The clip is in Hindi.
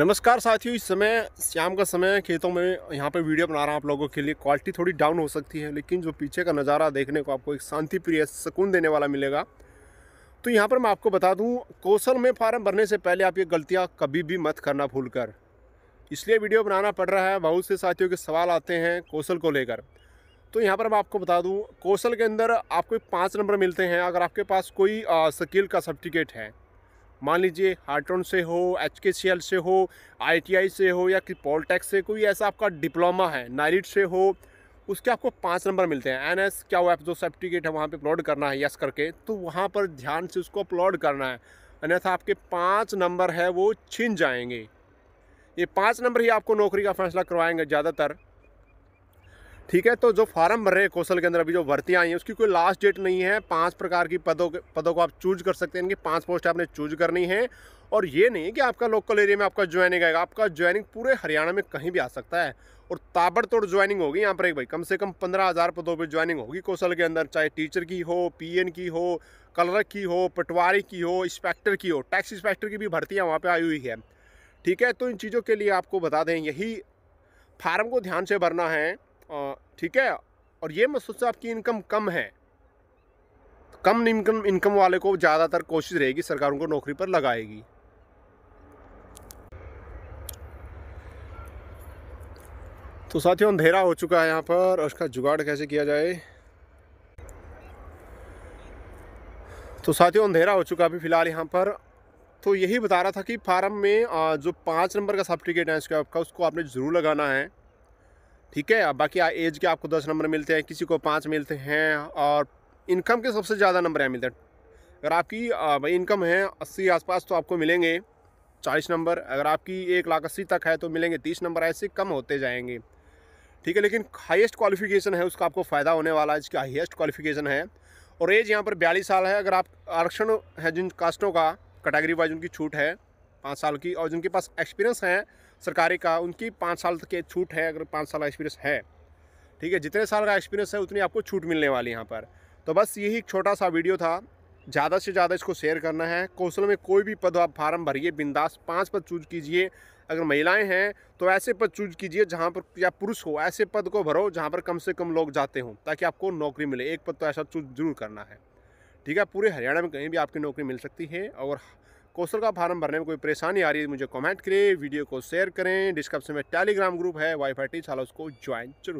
नमस्कार साथियों इस समय शाम का समय खेतों में यहाँ पे वीडियो बना रहा हूँ आप लोगों के लिए क्वालिटी थोड़ी डाउन हो सकती है लेकिन जो पीछे का नज़ारा देखने को आपको एक शांति प्रिय सुकून देने वाला मिलेगा तो यहाँ पर मैं आपको बता दूँ कौशल में फार्म भरने से पहले आप ये गलतियाँ कभी भी मत करना भूल कर इसलिए वीडियो बनाना पड़ रहा है बहुत से साथियों के सवाल आते हैं कौशल को लेकर तो यहाँ पर मैं आपको बता दूँ कौशल के अंदर आपको पाँच नंबर मिलते हैं अगर आपके पास कोई स्किल का सर्टिफिकेट है मान लीजिए हार्टोन से हो एच से हो आई से हो या कि पॉलिटेक्स से कोई ऐसा आपका डिप्लोमा है नारिट से हो उसके आपको पाँच नंबर मिलते हैं एन एस क्या वेब जो सर्टिफिकेट है वहाँ पे अपलोड करना है यस करके तो वहाँ पर ध्यान से उसको अपलोड करना है अन्यथा आपके पाँच नंबर है वो छिन जाएंगे ये पाँच नंबर ही आपको नौकरी का फैसला करवाएंगे ज़्यादातर ठीक है तो जो फार्म भर रहे हैं कौशल के अंदर अभी जो भर्तियाँ आई हैं उसकी कोई लास्ट डेट नहीं है पांच प्रकार की पदों के पदों को आप चूज कर सकते हैं इनकी पांच पोस्ट आपने चूज करनी है और ये नहीं कि आपका लोकल एरिया में आपका ज्वाइनिंग आएगा आपका ज्वाइनिंग पूरे हरियाणा में कहीं भी आ सकता है और ताबड़तोड़ ज्वाइनिंग होगी यहाँ पर एक भाई कम से कम पंद्रह हज़ार पदों पर ज्वाइनिंग होगी कौशल के अंदर चाहे टीचर की हो पी की हो कलर की हो पटवारी की हो इंस्पेक्टर की हो टैक्स इंस्पेक्टर की भी भर्तियाँ वहाँ पर आई हुई है ठीक है तो इन चीज़ों के लिए आपको बता दें यही फार्म को ध्यान से भरना है ठीक है और ये मत सोचो आपकी इनकम कम है कम इनकम इनकम वाले को ज़्यादातर कोशिश रहेगी सरकार उनको नौकरी पर लगाएगी तो साथियों अंधेरा हो चुका है यहाँ पर और उसका जुगाड़ कैसे किया जाए तो साथियों अंधेरा हो चुका अभी फ़िलहाल यहाँ पर तो यही बता रहा था कि फार्म में जो पाँच नंबर का सर्टिफिकेट है इसका आपका उसको आपने ज़रूर लगाना है ठीक है बाकी एज के आपको दस नंबर मिलते हैं किसी को पाँच मिलते हैं और इनकम के सबसे ज़्यादा नंबर हैं मिलते हैं अगर आपकी इनकम है अस्सी आसपास तो आपको मिलेंगे चालीस नंबर अगर आपकी एक लाख अस्सी तक है तो मिलेंगे तीस नंबर ऐसे कम होते जाएंगे ठीक है लेकिन हाईएस्ट क्वालिफिकेशन है उसका आपको फ़ायदा होने वाला है इसका हाईएस्ट क्वालिफिकेशन है और एज यहाँ पर बयालीस साल है अगर आप आरक्षण है जिन कास्टों का कैटेगरी वाइज उनकी छूट है पाँच साल की और जिनके पास एक्सपीरियंस हैं सरकारी का उनकी पाँच साल के छूट है अगर पाँच साल का एक्सपीरियंस है ठीक है जितने साल का एक्सपीरियंस है उतनी आपको छूट मिलने वाली यहाँ पर तो बस यही एक छोटा सा वीडियो था ज़्यादा से ज़्यादा इसको शेयर करना है कौशल में कोई भी पद आप फार्म भरिए बिंदास पाँच पद चूज कीजिए अगर महिलाएं हैं तो ऐसे पद चूज कीजिए जहाँ पर या पुरुष हो ऐसे पद को भरो जहाँ पर कम से कम लोग जाते हों ताकि आपको नौकरी मिले एक पद तो ऐसा चूज जरूर करना है ठीक है पूरे हरियाणा में कहीं भी आपकी नौकरी मिल सकती है और कौशल का फार्म भरने में कोई परेशानी आ रही है तो मुझे कमेंट करें वीडियो को शेयर करें डिस्क्रिप्शन में टेलीग्राम ग्रुप है वाईफाई टीच वाला उसको ज्वाइन जरूर